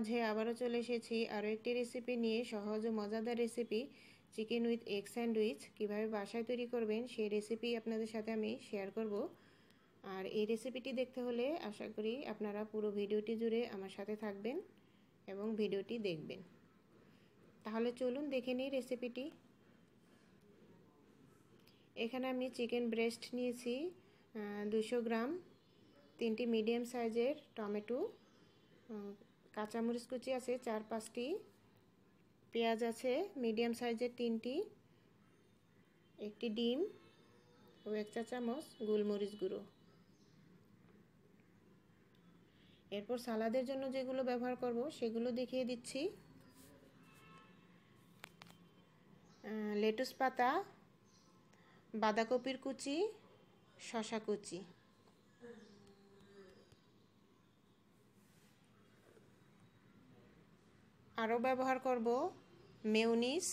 মাঝে আবারও চলে এসেছি আরও একটি রেসিপি নিয়ে সহজ ও মজাদার recipe chicken with egg sandwich কীভাবে বাসায় তৈরি করবেন সেই রেসিপি আপনাদের সাথে আমি শেয়ার করব আর এই রেসিপিটি দেখতে হলে আশা করি আপনারা পুরো ভিডিওটি জুড়ে আমার সাথে থাকবেন এবং ভিডিওটি দেখবেন তাহলে চলুন দেখে নিই রেসিপিটি এখানে আমি চিকেন ব্রেস্ট নিয়েছি দুশো গ্রাম তিনটি মিডিয়াম সাইজের টমেটো কাঁচামরিচ কুচি আছে চার পাঁচটি পেঁয়াজ আছে মিডিয়াম সাইজের তিনটি একটি ডিম ও এক চা চামচ গোলমরিচ গুঁড়ো এরপর সালাদের জন্য যেগুলো ব্যবহার করব সেগুলো দেখিয়ে দিচ্ছি লেটুস পাতা বাঁধাকপির কুচি শশা কুচি আরও ব্যবহার করব মেউনিস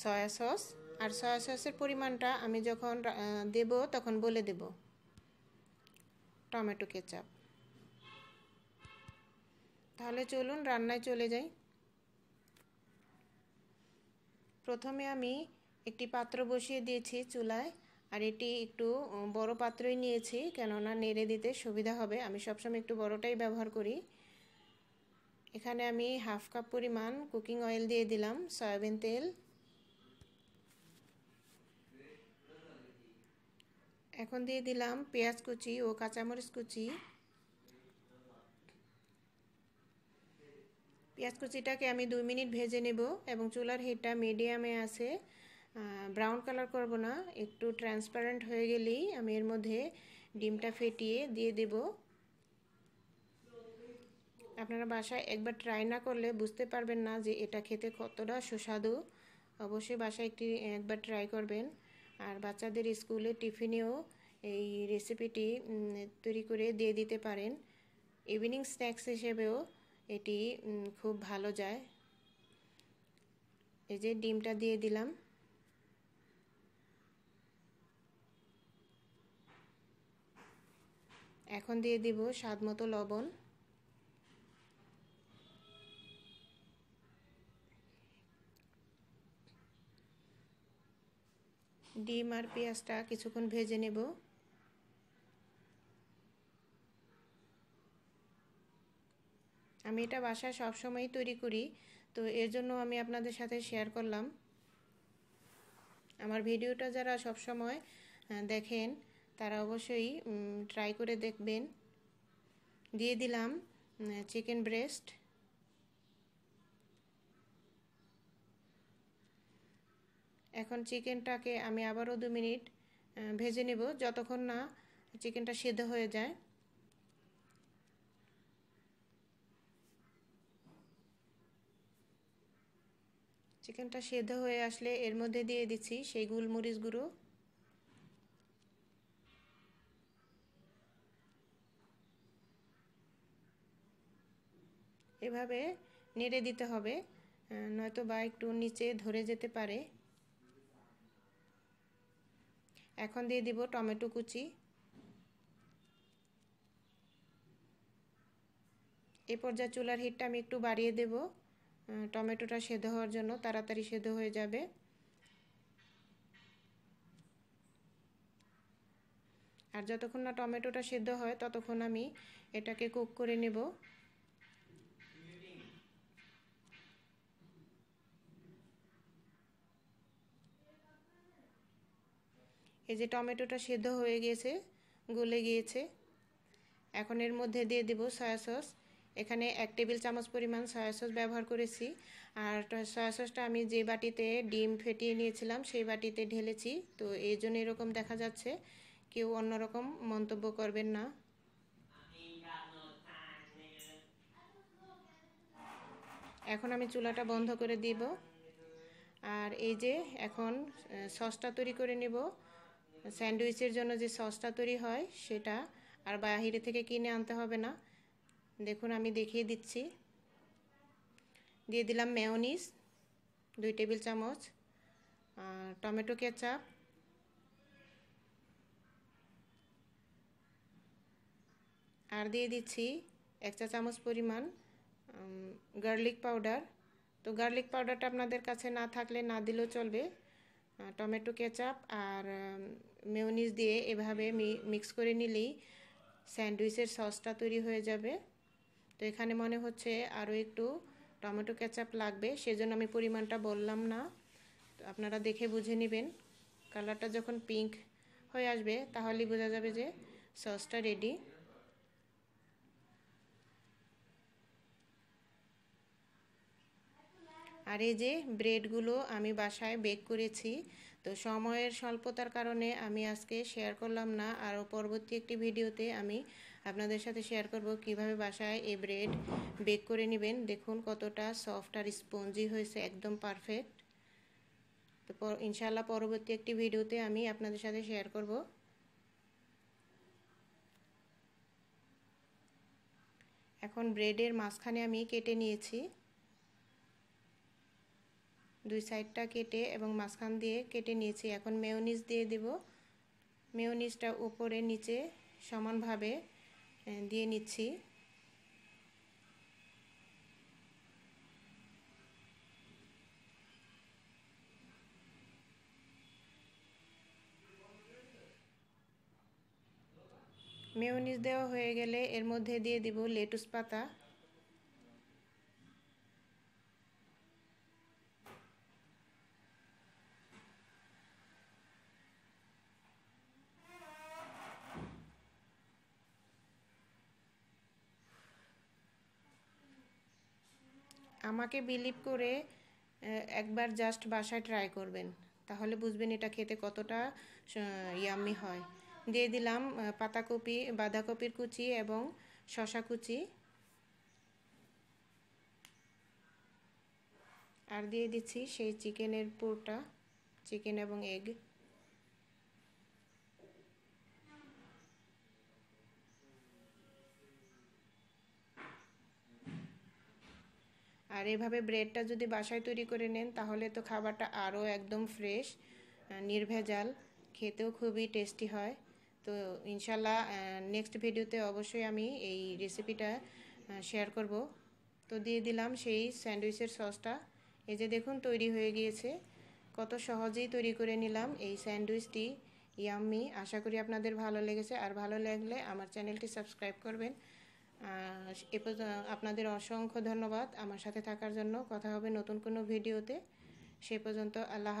সয়া সস আর সয়া সসের পরিমাণটা আমি যখন দেব তখন বলে দেব টমেটো কেচাপ তাহলে চলুন রান্নায় চলে যাই প্রথমে আমি একটি পাত্র বসিয়ে দিয়েছি চুলায় আর এটি একটু বড় পাত্রই নিয়েছি কেননা নেড়ে দিতে সুবিধা হবে আমি সবসময় একটু বড়টাই ব্যবহার করি এখানে আমি হাফ কাপ পরিমাণ কুকিং অয়েল দিয়ে দিলাম সয়াবিন তেল এখন দিয়ে দিলাম পেঁয়াজ কুচি ও কাঁচামরিচ কুচি পেঁয়াজ কুচিটাকে আমি দুই মিনিট ভেজে নেব এবং চুলার হিটটা মিডিয়ামে আছে ব্রাউন কালার করব না একটু ট্রান্সপারেন্ট হয়ে গেলেই আমি এর মধ্যে ডিমটা ফেটিয়ে দিয়ে দেব আপনারা বাসায় একবার ট্রাই না করলে বুঝতে পারবেন না যে এটা খেতে কতটা সুস্বাদু অবশ্যই বাসায় একটি একবার ট্রাই করবেন আর বাচ্চাদের স্কুলে টিফিনেও এই রেসিপিটি তৈরি করে দিয়ে দিতে পারেন ইভিনিং স্ন্যাক্স হিসেবেও এটি খুব ভালো যায় এই যে ডিমটা দিয়ে দিলাম এখন দিয়ে দিব স্বাদ মতো লবণ ডিম আর পেঁয়াজটা কিছুক্ষণ ভেজে নেব আমি এটা বাসায় সবসময়ই তৈরি করি তো এর জন্য আমি আপনাদের সাথে শেয়ার করলাম আমার ভিডিওটা যারা সবসময় দেখেন তারা অবশ্যই ট্রাই করে দেখবেন দিয়ে দিলাম চিকেন ব্রেস্ট এখন চিকেনটাকে আমি আবারও দু মিনিট ভেজে নেব যতক্ষণ না চিকেনটা সেদ্ধ হয়ে যায় চিকেনটা সেদ্ধ হয়ে আসলে এর মধ্যে দিয়ে দিচ্ছি সেই গুলমরিচগুলো এভাবে নেড়ে দিতে হবে নয়তো বা একটু নিচে ধরে যেতে পারে এখন দিয়ে দিব টমেটো কুচি এ পর্যায়ে চুলার হিটটা আমি একটু বাড়িয়ে দেব টমেটোটা সেদ্ধ হওয়ার জন্য তাড়াতাড়ি সেদ্ধ হয়ে যাবে আর যতক্ষণ না টমেটোটা সেদ্ধ হয় ততক্ষণ আমি এটাকে কুক করে নেব এই যে টমেটোটা সেদ্ধ হয়ে গিয়েছে গলে গিয়েছে এখন এর মধ্যে দিয়ে দেব সয়া সস এখানে এক টেবিল চামচ পরিমাণ সয়া সস ব্যবহার করেছি আর সয়া সসটা আমি যে বাটিতে ডিম ফেটিয়ে নিয়েছিলাম সেই বাটিতে ঢেলেছি তো এই জন্য এরকম দেখা যাচ্ছে কেউ অন্যরকম মন্তব্য করবেন না এখন আমি চুলাটা বন্ধ করে দিব আর এই যে এখন সসটা তৈরি করে নেব স্যান্ডউইচের জন্য যে সসটা তৈরি হয় সেটা আর বাহিরে থেকে কিনে আনতে হবে না দেখুন আমি দেখিয়ে দিচ্ছি দিয়ে দিলাম মেয়নিস দুই টেবিল চামচ টমেটো কেচাপ আর দিয়ে দিচ্ছি এক চা চামচ পরিমাণ গার্লিক পাউডার তো গার্লিক পাউডারটা আপনাদের কাছে না থাকলে না দিলেও চলবে টমেটো কেচাপ আর মেয়নিজ দিয়ে এভাবে মিক্স করে নিলেই স্যান্ডউইচের সসটা তৈরি হয়ে যাবে তো এখানে মনে হচ্ছে আরও একটু টমেটো কেচাপ লাগবে সেজন্য আমি পরিমাণটা বললাম না আপনারা দেখে বুঝে নেবেন কালারটা যখন পিঙ্ক হয়ে আসবে তাহলেই বোঝা যাবে যে সসটা রেডি আর এই যে ব্রেডগুলো আমি বাসায় বেক করেছি তো সময়ের স্বল্পতার কারণে আমি আজকে শেয়ার করলাম না আরও পরবর্তী একটি ভিডিওতে আমি আপনাদের সাথে শেয়ার করব কিভাবে বাসায় এই ব্রেড বেক করে নেবেন দেখুন কতটা সফট আর স্পঞ্জি হয়েছে একদম পারফেক্ট তো ইনশাল্লাহ পরবর্তী একটি ভিডিওতে আমি আপনাদের সাথে শেয়ার করব এখন ব্রেডের মাঝখানে আমি কেটে নিয়েছি দুই সাইডটা কেটে এবং মাঝখান দিয়ে কেটে নিয়েছি এখন মেয়নিজ দিয়ে দেব মেয়নিজটা উপরে নিচে সমানভাবে দিয়ে নিচ্ছি মেয়নিজ দেওয়া হয়ে গেলে এর মধ্যে দিয়ে দিব লেটুস পাতা আমাকে বিলিভ করে একবার জাস্ট বাসায় ট্রাই করবেন তাহলে বুঝবেন এটা খেতে কতটা ইয়াম্মি হয় দিয়ে দিলাম পাতাকপি বাঁধাকপির কুচি এবং শশা কুচি আর দিয়ে দিচ্ছি সেই চিকেনের পুরটা চিকেন এবং এগ আর এভাবে ব্রেডটা যদি বাসায় তৈরি করে নেন তাহলে তো খাবারটা আরও একদম ফ্রেশ নির্ভেজাল খেতেও খুবই টেস্টি হয় তো ইনশাল্লাহ নেক্সট ভিডিওতে অবশ্যই আমি এই রেসিপিটা শেয়ার করব তো দিয়ে দিলাম সেই স্যান্ডউইচের সসটা এই যে দেখুন তৈরি হয়ে গিয়েছে কত সহজেই তৈরি করে নিলাম এই স্যান্ডউইচটি ইয়াম্মি আশা করি আপনাদের ভালো লেগেছে আর ভালো লাগলে আমার চ্যানেলটি সাবস্ক্রাইব করবেন এ আপনাদের অসংখ্য ধন্যবাদ আমার সাথে থাকার জন্য কথা হবে নতুন কোনো ভিডিওতে সে পর্যন্ত আল্লাহ